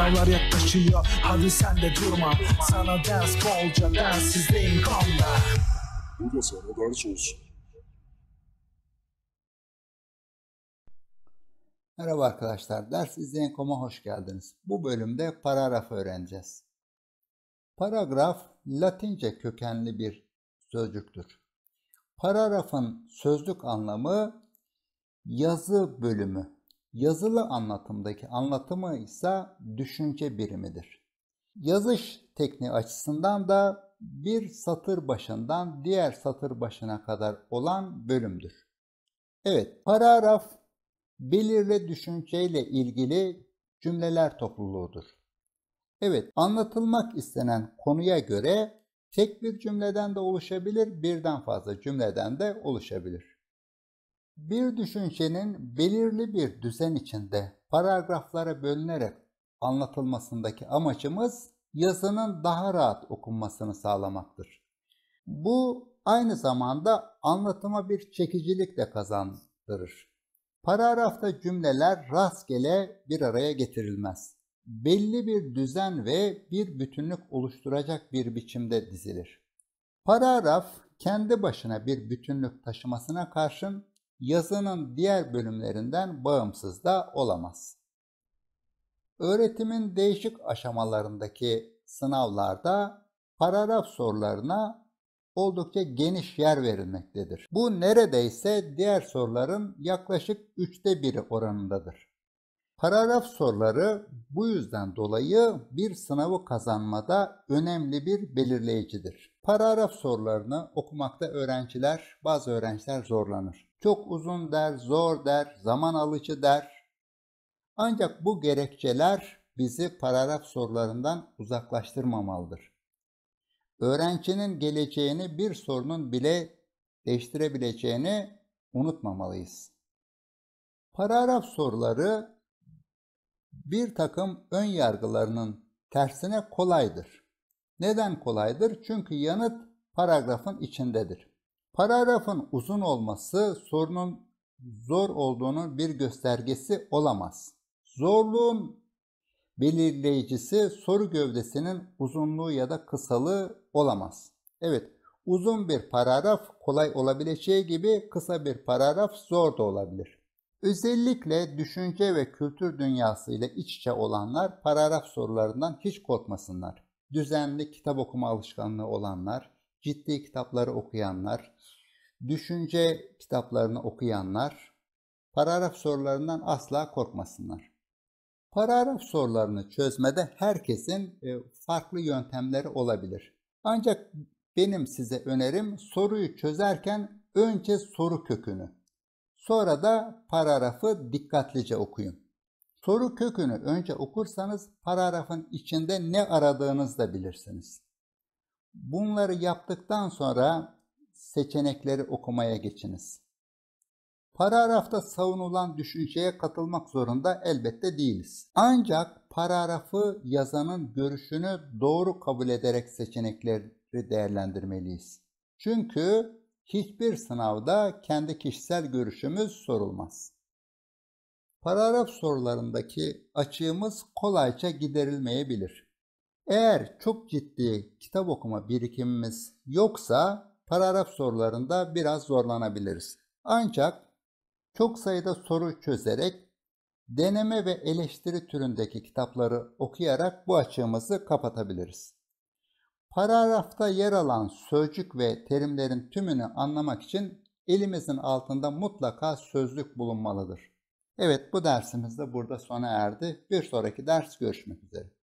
Sınavlar yaklaşıyor hadi sen de durma Sana ders bolca dersizliğin kanla Bu da sana ders olsun Merhaba arkadaşlar, Ders İzleyen Kom'a hoş geldiniz. Bu bölümde paragraf öğreneceğiz. Paragraf, Latince kökenli bir sözcüktür. Paragrafın sözlük anlamı yazı bölümü Yazılı anlatımdaki anlatımı ise düşünce birimidir. Yazış tekniği açısından da bir satır başından diğer satır başına kadar olan bölümdür. Evet, paragraf belirli düşünceyle ilgili cümleler topluluğudur. Evet, anlatılmak istenen konuya göre tek bir cümleden de oluşabilir, birden fazla cümleden de oluşabilir. Bir düşüncenin belirli bir düzen içinde paragraflara bölünerek anlatılmasındaki amacımız yazının daha rahat okunmasını sağlamaktır. Bu aynı zamanda anlatıma bir çekicilik de kazandırır. Paragrafta cümleler rastgele bir araya getirilmez. Belli bir düzen ve bir bütünlük oluşturacak bir biçimde dizilir. Paragraf kendi başına bir bütünlük taşımasına karşın yazının diğer bölümlerinden bağımsız da olamaz. Öğretimin değişik aşamalarındaki sınavlarda paragraf sorularına oldukça geniş yer verilmektedir. Bu neredeyse diğer soruların yaklaşık üçte biri oranındadır. Paragraf soruları bu yüzden dolayı bir sınavı kazanmada önemli bir belirleyicidir. Paragraf sorularını okumakta öğrenciler, bazı öğrenciler zorlanır çok uzun der, zor der, zaman alıcı der. Ancak bu gerekçeler bizi paragraf sorularından uzaklaştırmamalıdır. Öğrencinin geleceğini bir sorunun bile değiştirebileceğini unutmamalıyız. Paragraf soruları bir takım ön yargılarının tersine kolaydır. Neden kolaydır? Çünkü yanıt paragrafın içindedir. Paragrafın uzun olması sorunun zor olduğunun bir göstergesi olamaz. Zorluğun belirleyicisi soru gövdesinin uzunluğu ya da kısalığı olamaz. Evet, uzun bir paragraf kolay olabileceği gibi kısa bir paragraf zor da olabilir. Özellikle düşünce ve kültür dünyası ile iç içe olanlar paragraf sorularından hiç korkmasınlar. Düzenli kitap okuma alışkanlığı olanlar, ciddi kitapları okuyanlar, düşünce kitaplarını okuyanlar paragraf sorularından asla korkmasınlar. Paragraf sorularını çözmede herkesin e, farklı yöntemleri olabilir. Ancak benim size önerim soruyu çözerken önce soru kökünü, sonra da paragrafı dikkatlice okuyun. Soru kökünü önce okursanız paragrafın içinde ne aradığınızı da bilirsiniz. Bunları yaptıktan sonra seçenekleri okumaya geçiniz. Paragrafta savunulan düşünceye katılmak zorunda elbette değiliz. Ancak paragrafı yazanın görüşünü doğru kabul ederek seçenekleri değerlendirmeliyiz. Çünkü hiçbir sınavda kendi kişisel görüşümüz sorulmaz. Paragraf sorularındaki açığımız kolayca giderilmeyebilir. Eğer çok ciddi kitap okuma birikimimiz yoksa paragraf sorularında biraz zorlanabiliriz. Ancak çok sayıda soru çözerek deneme ve eleştiri türündeki kitapları okuyarak bu açığımızı kapatabiliriz. Paragrafta yer alan sözcük ve terimlerin tümünü anlamak için elimizin altında mutlaka sözlük bulunmalıdır. Evet bu dersimiz de burada sona erdi. Bir sonraki ders görüşmek üzere.